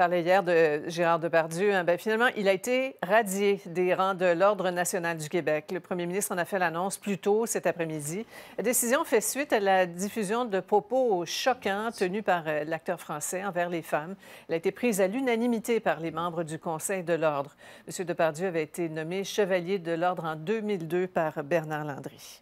parlais hier de Gérard Depardieu. Hein. Ben, finalement, il a été radié des rangs de l'Ordre national du Québec. Le premier ministre en a fait l'annonce plus tôt cet après-midi. La décision fait suite à la diffusion de propos choquants tenus par euh, l'acteur français envers les femmes. Elle a été prise à l'unanimité par les membres du Conseil de l'Ordre. M. Depardieu avait été nommé chevalier de l'Ordre en 2002 par Bernard Landry.